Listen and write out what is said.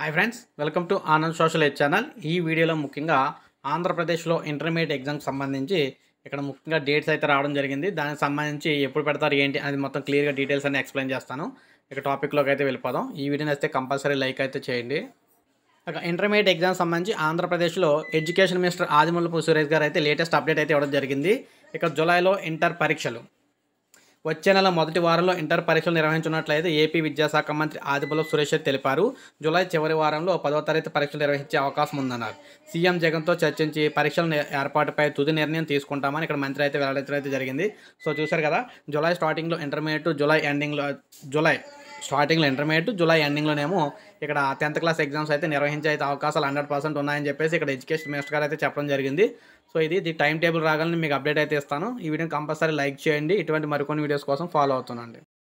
hi friends welcome to Anand social eight channel ఈ వీడియోలో ముఖ్యంగా ఆంధ్రప్రదేశ్లో ఇంటర్మీడియట్ ఎగ్జామ్కి సంబంధించి ఇక్కడ ముఖ్యంగా డేట్స్ అయితే రావడం జరిగింది దానికి సంబంధించి ఎప్పుడు పెడతారు ఏంటి అది మొత్తం క్లియర్గా డీటెయిల్స్ అన్ని ఎక్స్ప్లెయిన్ చేస్తాను ఇక టాపిక్లోకి అయితే వెళ్ళిపోదాం ఈ వీడియోని అయితే కంపల్సరీ లైక్ అయితే చేయండి ఇక ఇంటర్మీడియట్ ఎగ్జామ్ సంబంధించి ఆంధ్రప్రదేశ్లో ఎడ్యుకేషన్ మినిస్టర్ ఆదిమూలపు సురేష్ గారు అయితే లేటెస్ట్ అప్డేట్ అయితే ఇవ్వడం జరిగింది ఇక జూలైలో ఇంటర్ పరీక్షలు వచ్చే నెల మొదటి వారంలో ఇంటర్ పరీక్షలు నిర్వహించున్నట్లయితే ఏపీ విద్యాశాఖ మంత్రి ఆదిపురం సురేష్ తెలిపారు జూలై చివరి వారంలో పదో తరగతి పరీక్షలు నిర్వహించే అవకాశం ఉందన్నారు సీఎం జగన్తో చర్చించి పరీక్షల ఏర్పాటుపై తుది నిర్ణయం తీసుకుంటామని ఇక్కడ మంత్రి అయితే వెల్లడించడం అయితే జరిగింది సో చూశారు కదా జూలై స్టార్టింగ్లో ఇంటర్మీడియట్ జూలై ఎండింగ్లో జూలై స్టార్టింగ్లో ఇంటర్మీడియట్ జూలై ఎండింగ్లోనేమో ఇక్కడ టెన్త్ క్లాస్ ఎగ్జామ్స్ అయితే నిర్వహించే అయితే అవకాశాలు హండ్రెడ్ పర్సెంట్ ఉన్నాయని చెప్పేసి ఇక్కడ ఎడ్యుకేషన్ మినిస్టర్ గారు అయితే చెప్పడం జరిగింది సో ఇది ది టైం టేబుల్ రాగానే మీకు అప్డేట్ అయితే ఇస్తాను ఈ వీడియోని కంపల్సరీ లైక్ చేయండి ఇటువంటి మరికొన్ని వీడియోస్ కోసం ఫాలో అవుతుందండి